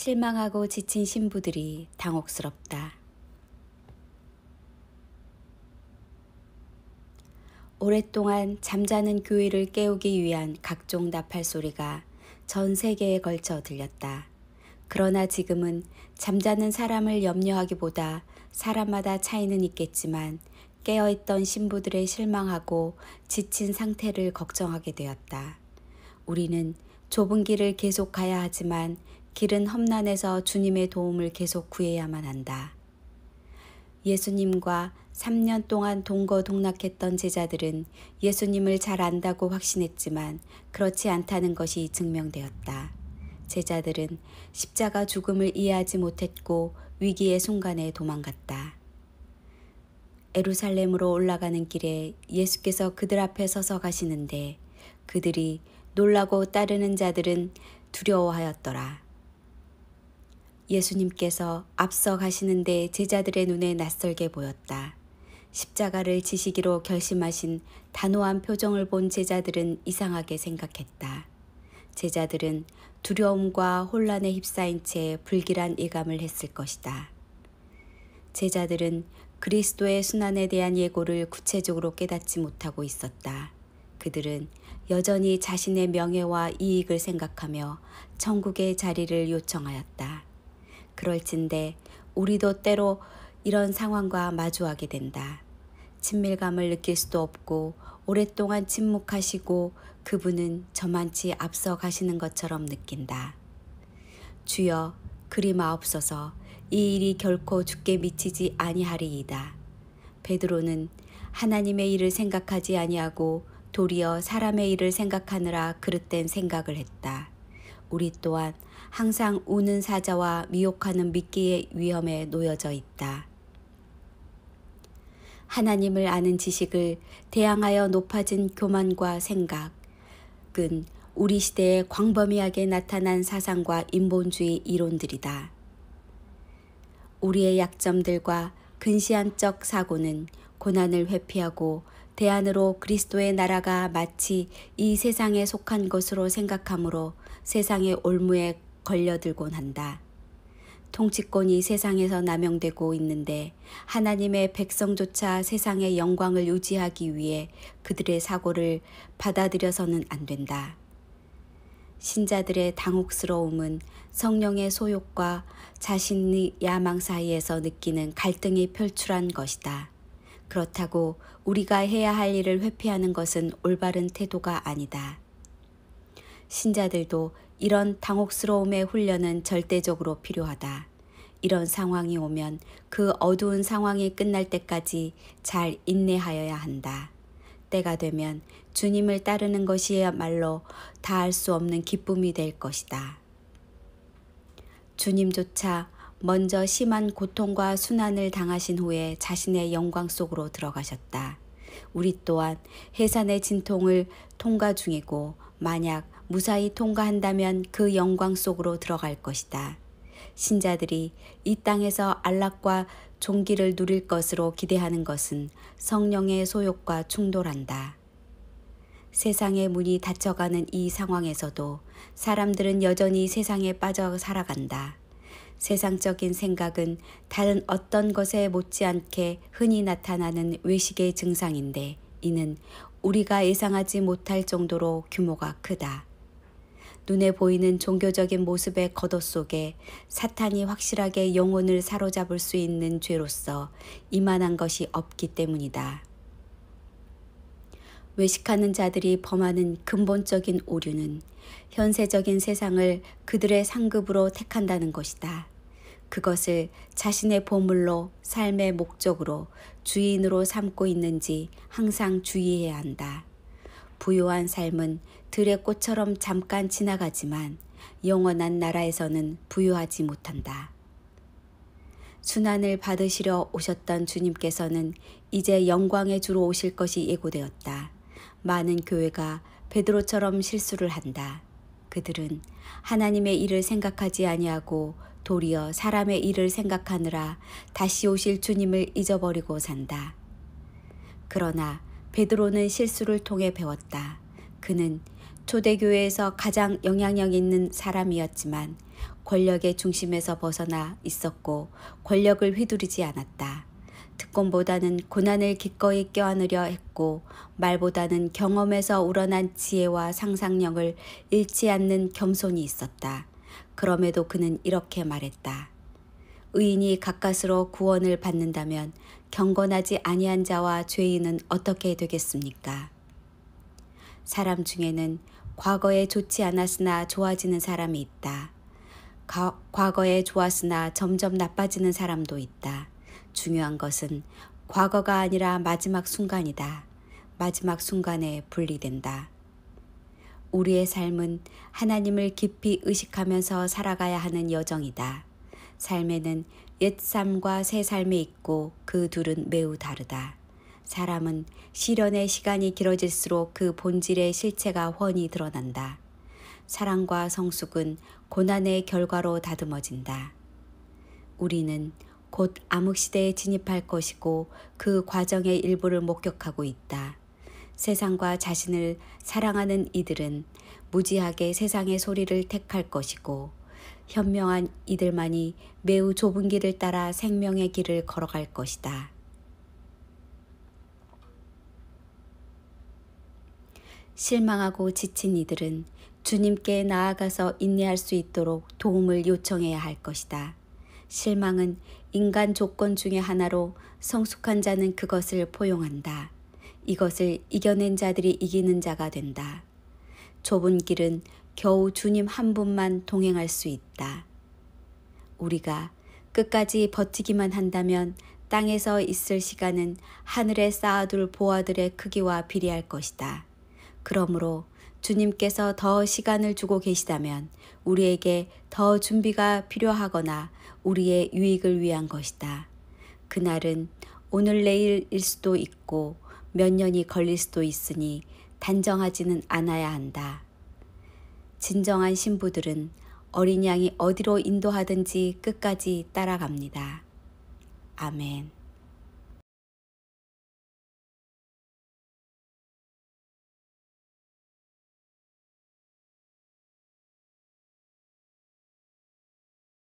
실망하고 지친 신부들이 당혹스럽다. 오랫동안 잠자는 교회를 깨우기 위한 각종 나팔 소리가 전 세계에 걸쳐 들렸다. 그러나 지금은 잠자는 사람을 염려하기보다 사람마다 차이는 있겠지만 깨어있던 신부들의 실망하고 지친 상태를 걱정하게 되었다. 우리는 좁은 길을 계속 가야 하지만 길은 험난에서 주님의 도움을 계속 구해야만 한다. 예수님과 3년 동안 동거동락했던 제자들은 예수님을 잘 안다고 확신했지만 그렇지 않다는 것이 증명되었다. 제자들은 십자가 죽음을 이해하지 못했고 위기의 순간에 도망갔다. 에루살렘으로 올라가는 길에 예수께서 그들 앞에 서서 가시는데 그들이 놀라고 따르는 자들은 두려워하였더라. 예수님께서 앞서 가시는데 제자들의 눈에 낯설게 보였다. 십자가를 지시기로 결심하신 단호한 표정을 본 제자들은 이상하게 생각했다. 제자들은 두려움과 혼란에 휩싸인 채 불길한 예감을 했을 것이다. 제자들은 그리스도의 순환에 대한 예고를 구체적으로 깨닫지 못하고 있었다. 그들은 여전히 자신의 명예와 이익을 생각하며 천국의 자리를 요청하였다. 그럴진데 우리도 때로 이런 상황과 마주하게 된다. 친밀감을 느낄 수도 없고 오랫동안 침묵하시고 그분은 저만치 앞서 가시는 것처럼 느낀다. 주여 그리 마옵소서 이 일이 결코 죽게 미치지 아니하리이다. 베드로는 하나님의 일을 생각하지 아니하고 도리어 사람의 일을 생각하느라 그릇된 생각을 했다. 우리 또한 항상 우는 사자와 미혹하는 미끼의 위험에 놓여져 있다. 하나님을 아는 지식을 대항하여 높아진 교만과 생각은 우리 시대에 광범위하게 나타난 사상과 인본주의 이론들이다. 우리의 약점들과 근시안적 사고는 고난을 회피하고 대안으로 그리스도의 나라가 마치 이 세상에 속한 것으로 생각함으로 세상의 올무에 걸려들곤 한다. 통치권이 세상에서 남용되고 있는데 하나님의 백성조차 세상의 영광을 유지하기 위해 그들의 사고를 받아들여서는 안 된다. 신자들의 당혹스러움은 성령의 소욕과 자신의 야망 사이에서 느끼는 갈등이 펼출한 것이다. 그렇다고 우리가 해야 할 일을 회피하는 것은 올바른 태도가 아니다. 신자들도 이런 당혹스러움의 훈련은 절대적으로 필요하다. 이런 상황이 오면 그 어두운 상황이 끝날 때까지 잘 인내하여야 한다. 때가 되면 주님을 따르는 것이야말로 다할 수 없는 기쁨이 될 것이다. 주님조차 먼저 심한 고통과 순환을 당하신 후에 자신의 영광 속으로 들어가셨다. 우리 또한 해산의 진통을 통과 중이고 만약 무사히 통과한다면 그 영광 속으로 들어갈 것이다. 신자들이 이 땅에서 안락과 종기를 누릴 것으로 기대하는 것은 성령의 소욕과 충돌한다. 세상의 문이 닫혀가는 이 상황에서도 사람들은 여전히 세상에 빠져 살아간다. 세상적인 생각은 다른 어떤 것에 못지않게 흔히 나타나는 외식의 증상인데 이는 우리가 예상하지 못할 정도로 규모가 크다. 눈에 보이는 종교적인 모습의 겉옷 속에 사탄이 확실하게 영혼을 사로잡을 수 있는 죄로서 이만한 것이 없기 때문이다. 외식하는 자들이 범하는 근본적인 오류는 현세적인 세상을 그들의 상급으로 택한다는 것이다. 그것을 자신의 보물로 삶의 목적으로 주인으로 삼고 있는지 항상 주의해야 한다. 부유한 삶은 들의 꽃처럼 잠깐 지나가지만 영원한 나라에서는 부유하지 못한다. 순환을 받으시려 오셨던 주님께서는 이제 영광의 주로 오실 것이 예고되었다. 많은 교회가 베드로처럼 실수를 한다. 그들은 하나님의 일을 생각하지 아니하고 도리어 사람의 일을 생각하느라 다시 오실 주님을 잊어버리고 산다. 그러나 베드로는 실수를 통해 배웠다. 그는 초대교회에서 가장 영향력 있는 사람이었지만 권력의 중심에서 벗어나 있었고 권력을 휘두르지 않았다. 특권보다는 고난을 기꺼이 껴안으려 했고 말보다는 경험에서 우러난 지혜와 상상력을 잃지 않는 겸손이 있었다. 그럼에도 그는 이렇게 말했다. 의인이 가까스로 구원을 받는다면 경건하지 아니한 자와 죄인은 어떻게 되겠습니까? 사람 중에는 과거에 좋지 않았으나 좋아지는 사람이 있다. 가, 과거에 좋았으나 점점 나빠지는 사람도 있다. 중요한 것은 과거가 아니라 마지막 순간이다. 마지막 순간에 분리된다. 우리의 삶은 하나님을 깊이 의식하면서 살아가야 하는 여정이다. 삶에는 옛 삶과 새삶이 있고 그 둘은 매우 다르다. 사람은 실현의 시간이 길어질수록 그 본질의 실체가 훤히 드러난다. 사랑과 성숙은 고난의 결과로 다듬어진다. 우리는 곧 암흑시대에 진입할 것이고 그 과정의 일부를 목격하고 있다. 세상과 자신을 사랑하는 이들은 무지하게 세상의 소리를 택할 것이고 현명한 이들만이 매우 좁은 길을 따라 생명의 길을 걸어갈 것이다. 실망하고 지친 이들은 주님께 나아가서 인내할 수 있도록 도움을 요청해야 할 것이다. 실망은 인간 조건 중의 하나로 성숙한 자는 그것을 포용한다. 이것을 이겨낸 자들이 이기는 자가 된다. 좁은 길은 겨우 주님 한 분만 동행할 수 있다. 우리가 끝까지 버티기만 한다면 땅에서 있을 시간은 하늘에 쌓아둘 보아들의 크기와 비례할 것이다. 그러므로 주님께서 더 시간을 주고 계시다면 우리에게 더 준비가 필요하거나 우리의 유익을 위한 것이다. 그날은 오늘 내일일 수도 있고 몇 년이 걸릴 수도 있으니 단정하지는 않아야 한다. 진정한 신부들은 어린 양이 어디로 인도하든지 끝까지 따라갑니다. 아멘.